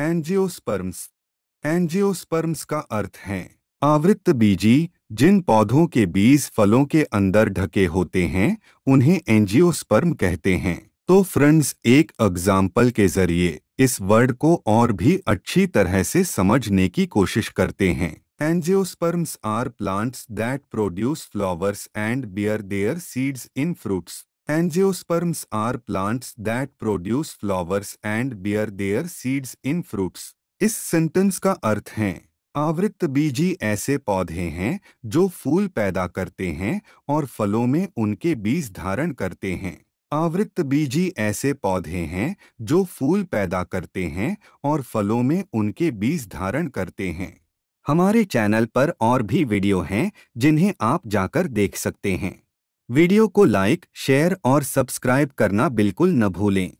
Angiosperms angiosperms का अर्थ है आवृत्त बीजी जिन पौधों के बीज फलों के अंदर ढके होते हैं उन्हें एंजियोस्पर्म कहते हैं तो फ्रेंड्स एक एग्जाम्पल के जरिए इस वर्ड को और भी अच्छी तरह से समझने की कोशिश करते हैं angiosperms are plants that produce flowers and bear their seeds in fruits Angiosperms are plants that produce flowers and bear their seeds in fruits. इस सेंटेंस का अर्थ है आवृत बीजी ऐसे पौधे हैं जो फूल पैदा करते हैं और फलों में उनके बीज धारण करते हैं आवृत बीजी ऐसे पौधे हैं जो फूल पैदा करते हैं और फलों में उनके बीज धारण करते हैं हमारे चैनल पर और भी वीडियो हैं जिन्हें आप जाकर देख सकते हैं वीडियो को लाइक शेयर और सब्सक्राइब करना बिल्कुल न भूलें